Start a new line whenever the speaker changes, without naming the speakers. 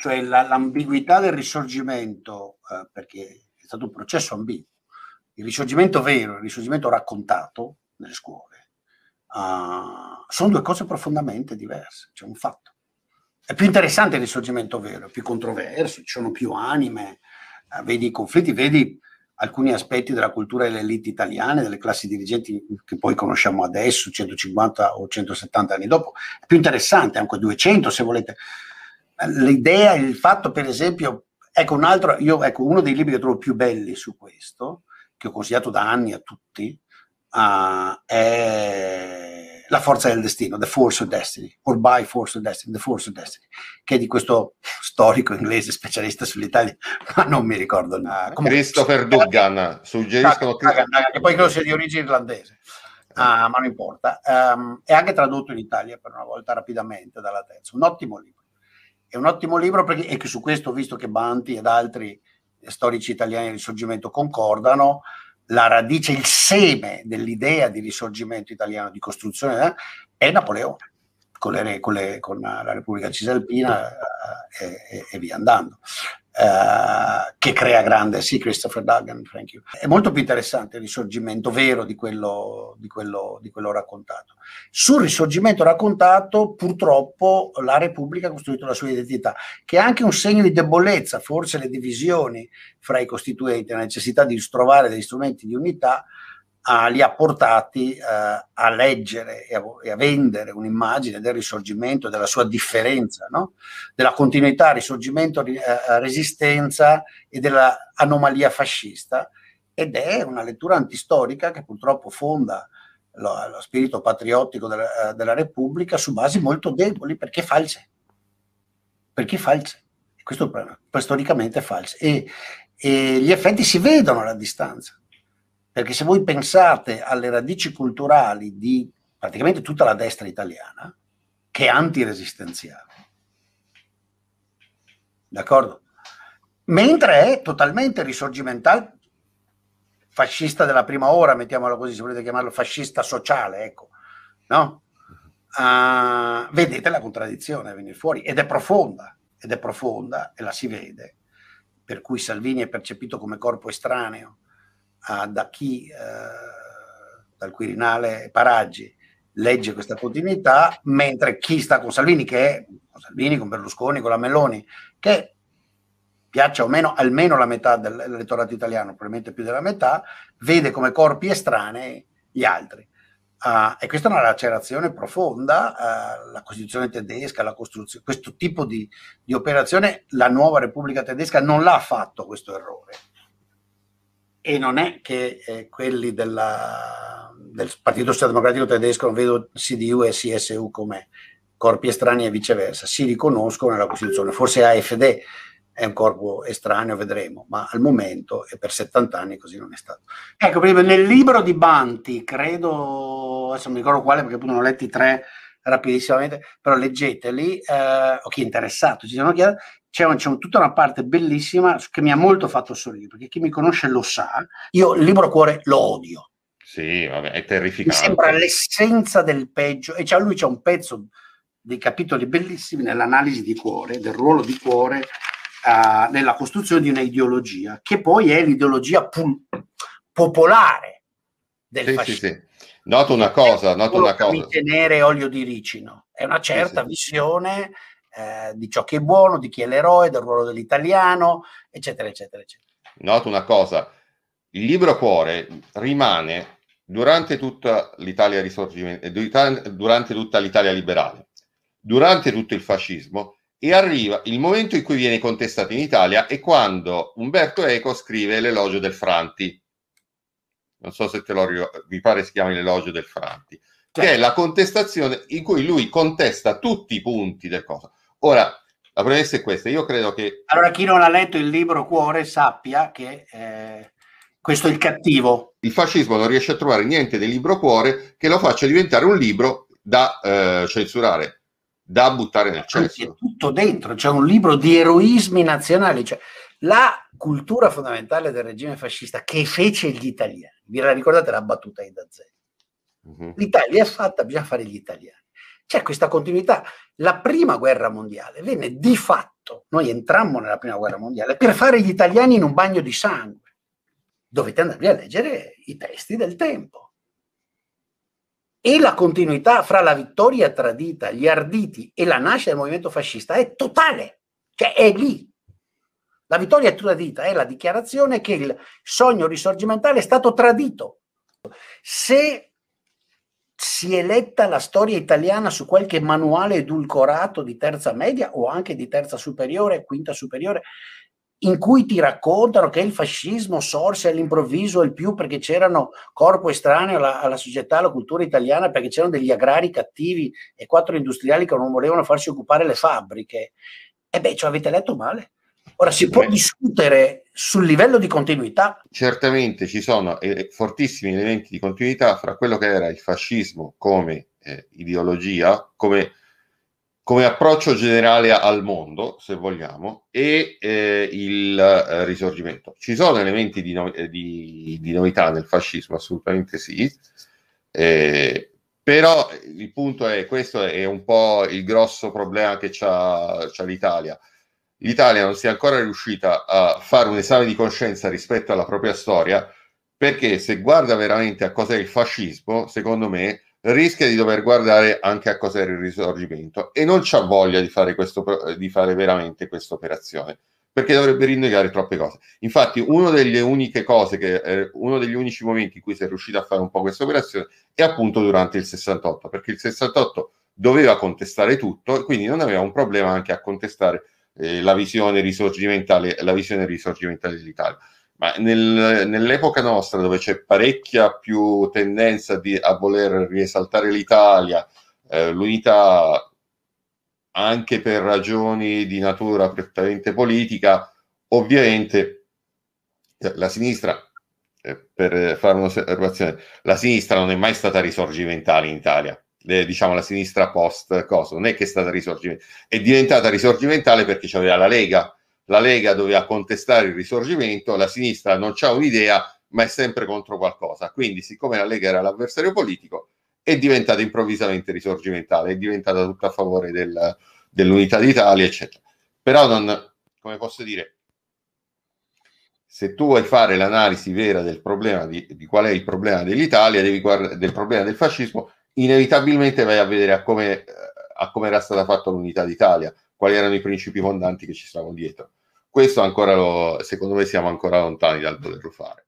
cioè la, l'ambiguità del risorgimento, eh, perché è stato un processo ambiguo, il risorgimento vero, il risorgimento raccontato nelle scuole, uh, sono due cose profondamente diverse, c'è cioè un fatto. È più interessante il risorgimento vero, è più controverso, ci sono più anime, uh, vedi i conflitti, vedi alcuni aspetti della cultura delle elite italiane, delle classi dirigenti che poi conosciamo adesso, 150 o 170 anni dopo. È più interessante, anche 200 se volete l'idea, il fatto per esempio, ecco un altro, io, ecco uno dei libri che trovo più belli su questo, che ho consigliato da anni a tutti, uh, è La forza del destino, The Force of Destiny, or by Force of Destiny, The Force of Destiny, che è di questo storico inglese specialista sull'Italia, ma non mi ricordo il nome. Comunque, Christopher Duggan, suggeriscono Christopher ah, Duggan, che poi credo sia di origine irlandese. Uh, ma non importa, um, è anche tradotto in Italia per una volta rapidamente dalla terza, un ottimo libro è un ottimo libro perché, e che su questo, visto che Banti ed altri storici italiani del risorgimento concordano, la radice, il seme dell'idea di risorgimento italiano, di costruzione, eh, è Napoleone, con, le, con, le, con la Repubblica Cisalpina e, eh, eh, e, e via andando. Eh, che crea grande, sì Christopher Duggan, thank you. È molto più interessante il risorgimento vero di quello, di quello, di quello raccontato. Sul risorgimento raccontato purtroppo la Repubblica ha costruito la sua identità, che è anche un segno di debolezza, forse le divisioni fra i costituenti, la necessità di trovare degli strumenti di unità a, li ha portati eh, a leggere e a, e a, vendere un'immagine del risorgimento, della sua differenza, no? della continuità, risorgimento, eh, eh, resistenza e dell'anomalia fascista. Ed è una lettura antistorica che purtroppo fonda lo, lo spirito patriottico della, eh, della, Repubblica su basi molto deboli perché false. Perché false. Questo è storicamente false. E, e gli effetti si vedono alla distanza perché se voi pensate alle radici culturali di praticamente tutta la destra italiana, che è antiresistenziale, d'accordo? Mentre è totalmente risorgimentale, fascista della prima ora, mettiamolo così, se volete chiamarlo fascista sociale, ecco, no? Uh, vedete la contraddizione venire fuori ed è profonda, ed è profonda e la si vede, per cui Salvini è percepito come corpo estraneo, a, da chi eh, dal Quirinale Paraggi legge questa continuità, mentre chi sta con Salvini, che è con Salvini, con Berlusconi, con la Meloni, che piaccia o meno almeno la metà dell'elettorato italiano, probabilmente più della metà, vede come corpi estranei gli altri. Uh, e questa è una lacerazione profonda, uh, la Costituzione tedesca, la questo tipo di, di operazione, la nuova Repubblica tedesca non l'ha fatto questo errore e non è che eh, quelli della, del Partito Socialdemocratico tedesco, non vedo CDU e CSU come corpi estranei e viceversa, si riconoscono nella Costituzione. Forse AFD è un corpo estraneo, vedremo, ma al momento e per 70 anni così non è stato. Ecco, nel libro di Banti, credo, adesso non mi ricordo quale perché appunto ne ho letti tre rapidissimamente, però leggeteli, eh, o chi è interessato, ci sono chiesto, c'è, un, c'è un, tutta una parte bellissima che mi ha molto fatto sorridere, perché chi mi conosce lo sa, io il libro cuore lo odio.
Sì, vabbè, è terrificante. Mi sembra
l'essenza del peggio, e cioè lui c'è un pezzo dei capitoli bellissimi nell'analisi di cuore, del ruolo di cuore uh, nella costruzione di un'ideologia, che poi è l'ideologia pu- popolare del sì, fascismo.
Sì, sì. Noto una cosa, noto una cosa.
tenere olio di ricino, è una certa sì, sì. visione eh, di ciò che è buono, di chi è l'eroe, del ruolo dell'italiano, eccetera, eccetera, eccetera.
Noto una cosa, il libro cuore rimane durante tutta l'Italia risorgimentale, eh, durante tutta l'Italia liberale, durante tutto il fascismo e arriva il momento in cui viene contestato in Italia è quando Umberto Eco scrive l'elogio del Franti. Non so se te lo ricordo, pare si chiami l'elogio del Franti, certo. che cioè è la contestazione in cui lui contesta tutti i punti del cosa. Ora, la premessa è questa, io credo che...
Allora chi non ha letto il libro Cuore sappia che eh,
questo è il cattivo. Il fascismo non riesce a trovare niente del libro Cuore che lo faccia diventare un libro da eh, censurare, da buttare nel cesso. Anzi, è
tutto dentro, c'è un libro di eroismi nazionali, cioè la cultura fondamentale del regime fascista che fece gli italiani. Vi ricordate la battuta di Dazzetti? Mm-hmm. L'Italia è fatta, bisogna fare gli italiani c'è questa continuità. La prima guerra mondiale venne di fatto, noi entrammo nella prima guerra mondiale, per fare gli italiani in un bagno di sangue. Dovete andarvi a leggere i testi del tempo. E la continuità fra la vittoria tradita, gli arditi e la nascita del movimento fascista è totale, cioè è lì. La vittoria tradita è la dichiarazione che il sogno risorgimentale è stato tradito. Se si è letta la storia italiana su qualche manuale edulcorato di terza media o anche di terza superiore, quinta superiore, in cui ti raccontano che il fascismo sorse all'improvviso il più perché c'erano corpo estraneo alla, alla, società, alla cultura italiana, perché c'erano degli agrari cattivi e quattro industriali che non volevano farsi occupare le fabbriche. E beh, ci avete letto male. Ora si può Beh. discutere sul livello di continuità.
Certamente ci sono eh, fortissimi elementi di continuità fra quello che era il fascismo come eh, ideologia, come, come, approccio generale al mondo, se vogliamo, e eh, il eh, risorgimento. Ci sono elementi di, no, eh, di, di, novità nel fascismo, assolutamente sì. Eh, però il punto è, questo è un po' il grosso problema che ha l'Italia l'Italia non sia ancora riuscita a fare un esame di coscienza rispetto alla propria storia, perché se guarda veramente a cos'è il fascismo, secondo me, rischia di dover guardare anche a cos'è il risorgimento e non c'ha voglia di fare, questo, di fare veramente questa operazione perché dovrebbe rinnegare troppe cose. Infatti, una delle uniche cose, che, eh, uno degli unici momenti in cui si è riuscito a fare un po' questa operazione è appunto durante il 68, perché il 68 doveva contestare tutto e quindi non aveva un problema anche a contestare eh, la, visione risorgimentale, la visione risorgimentale dell'Italia. Ma nel, nell'epoca nostra, dove c'è parecchia più tendenza di, a voler riesaltare l'Italia, eh, l'unità anche per ragioni di natura prettamente politica, ovviamente eh, la sinistra eh, per fare un'osservazione, la sinistra non è mai stata risorgimentale in Italia, le, diciamo la sinistra post cosa, non è che è stata risorgimentale, è diventata risorgimentale perché c'aveva la Lega, la Lega doveva contestare il risorgimento, la sinistra non c'ha un'idea, ma è sempre contro qualcosa. Quindi, siccome la Lega era l'avversario politico, è diventata improvvisamente risorgimentale, è diventata tutta a favore del, dell'unità d'Italia, eccetera. Però non, come posso dire, se tu vuoi fare l'analisi vera del problema di, di qual è il problema dell'Italia, devi guardare del problema del fascismo, inevitabilmente vai a vedere a come, a come era stata fatta l'unità d'Italia, quali erano i principi fondanti che ci stavano dietro. Questo ancora lo, secondo me siamo ancora lontani dal doverlo fare.